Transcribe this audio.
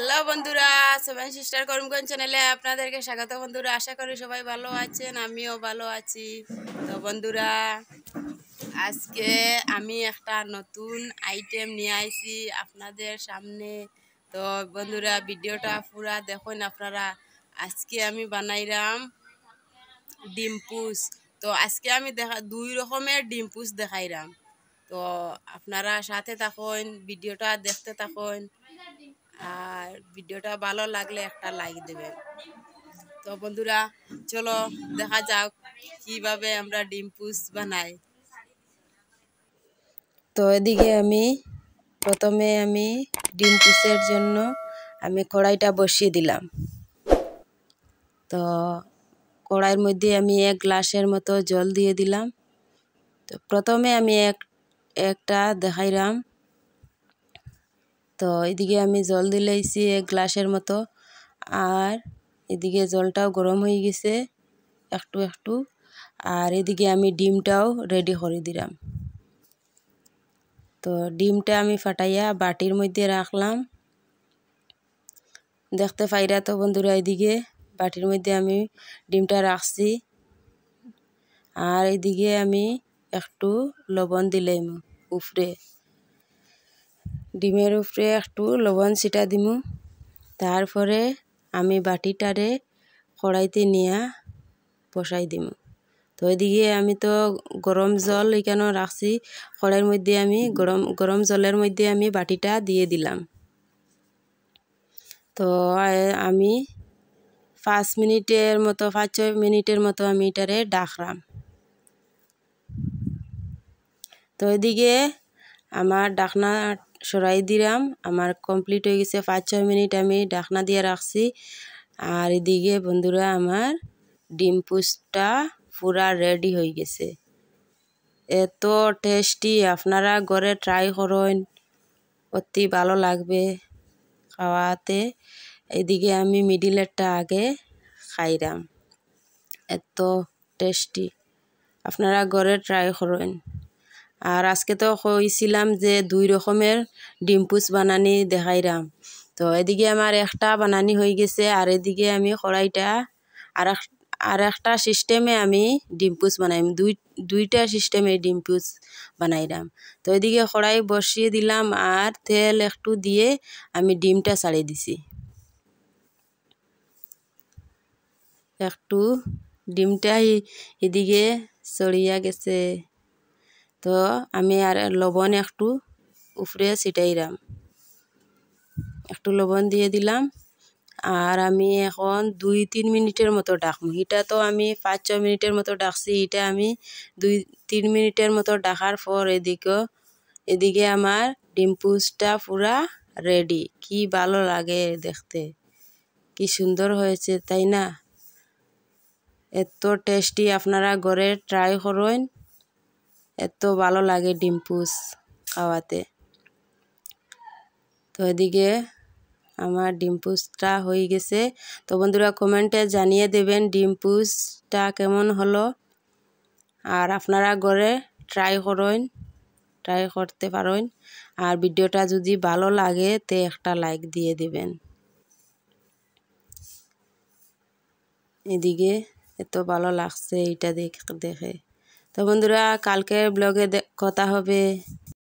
hello বন্ধুরা seven sister করমগঞ্জ চ্যানেলে আপনাদেরকে স্বাগত বন্ধুরা আশা করি সবাই ভালো আছেন আমিও ভালো আছি তো বন্ধুরা আজকে আমি একটা নতুন আইটেম নিয়ে আইছি আপনাদের সামনে তো বন্ধুরা ভিডিওটা পুরা দেখুন আপনারা আজকে আমি বানাইলাম ডিম্পুস তো আজকে আমি দেখা দুই রকমের ডিম্পুস দেখাইলাম তো আপনারা সাথে থাকুন ভিডিওটা দেখতে থাকুন আর ভিডিওটা ভালো লাগলে একটা লাইক দেবে তো বন্ধুরা চলো দেখা যাক কিভাবে আমরা ডিম পুস বানাই তো এদিকে আমি প্রথমে আমি ডিম পুসের জন্য আমি কড়াইটা বসিয়ে দিলাম তো কড়াইয়ের মধ্যে আমি এক গ্লাসের মতো জল দিয়ে দিলাম তো প্রথমে আমি এক একটা দেখাইলাম তো এদিকে আমি জল দিলেছি এক গ্লাসের মতো আর এদিকে জলটাও গরম হয়ে গেছে একটু একটু আর এদিকে আমি ডিমটাও রেডি করে দিলাম তো ডিমটা আমি ফাটাইয়া বাটির মধ্যে রাখলাম দেখতে পাইরা তো বন্ধুরা এদিকে বাটির মধ্যে আমি ডিমটা রাখছি আর এদিকে আমি একটু লবণ দিলাম উফরে ডিমের উপরে একটু লবণ ছিটা দিমু তারপরে আমি বাটিটারে কড়াইতে নিয়া বসাই দিমু তো এদিকে আমি তো গরম জল এখানে রাখছি কড়াইয়ের মধ্যে আমি গরম গরম জলের মধ্যে আমি বাটিটা দিয়ে দিলাম তো আমি পাঁচ মিনিটের মতো পাঁচ ছয় মিনিটের মতো আমি এটারে ডাকলাম তো এদিকে আমার ডাকনা সরাই দিলাম আমার কমপ্লিট হয়ে গেছে পাঁচ ছয় মিনিট আমি ডাকনা দিয়ে রাখছি আর এদিকে বন্ধুরা আমার ডিম পুষটা পুরা রেডি হয়ে গেছে এত টেস্টি আপনারা ঘরে ট্রাই করেন অতি ভালো লাগবে খাওয়াতে এদিকে আমি মিডিলেরটা আগে খাইলাম এত টেস্টি আপনারা ঘরে ট্রাই করেন আর আজকে তো কইছিলাম যে দুই রকমের ডিমপুস বানানি দেখাইলাম তো এদিকে আমার একটা বানানি হয়ে গেছে আর এদিকে আমি কড়াইটা আর আর একটা সিস্টেমে আমি ডিমপুস বানাইম দুই দুইটা সিস্টেমে ডিমপুস বানাইলাম তো এদিকে কড়াই বসিয়ে দিলাম আর তেল একটু দিয়ে আমি ডিমটা ছাড়িয়ে দিছি একটু ডিমটাই এদিকে ছড়িয়া গেছে তো আমি আর লবণ একটু উপরে ছিটাইলাম একটু লবণ দিয়ে দিলাম আর আমি এখন দুই তিন মিনিটের মতো ডাকম এটা তো আমি পাঁচ ছ মিনিটের মতো ডাকছি এটা আমি দুই তিন মিনিটের মতো ডাকার পর এদিকে এদিকে আমার ডিম্পুসটা পুরা রেডি কি ভালো লাগে দেখতে কি সুন্দর হয়েছে তাই না এত টেস্টি আপনারা ঘরে ট্রাই করেন এত ভালো লাগে ডিম্পুস খাওয়াতে তো এদিকে আমার ডিম্পুসটা হয়ে গেছে তো বন্ধুরা কমেন্টে জানিয়ে দেবেন ডিম্পুসটা কেমন হলো আর আপনারা ঘরে ট্রাই করেন ট্রাই করতে পারেন আর ভিডিওটা যদি ভালো লাগে তে একটা লাইক দিয়ে দিবেন এদিকে এত ভালো লাগছে এটা দেখে তো বন্ধুরা কালকের ব্লগে কথা হবে